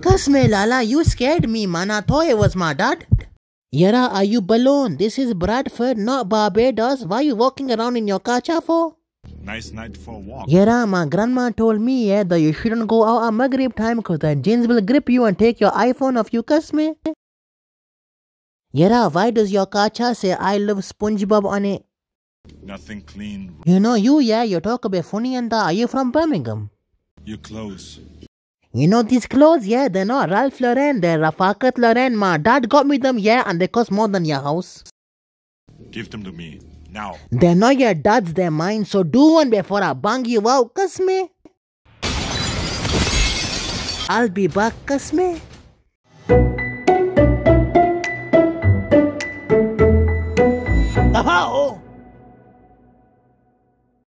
Cuss me, Lala, you scared me, man. I thought it was my dad. Yara, are you balloon? This is Bradford, not Barbados. Why are you walking around in your kacha for? Nice night for a walk. Yara, my grandma told me yeah, that you shouldn't go out at Maghrib time because the jeans will grip you and take your iPhone off you, cuss me. Yara, why does your kacha say I love SpongeBob on it? Nothing clean. You know you, yeah, you talk a bit funny and that. Are you from Birmingham? You're close. You know these clothes? Yeah, they're not Ralph Lauren, they're Rafakat Lauren, ma. Dad got me them, yeah, and they cost more than your house. Give them to me, now. They're not your dad's, they're mine, so do one before I bang you out, cuss me. I'll be back, cuss me. Oh!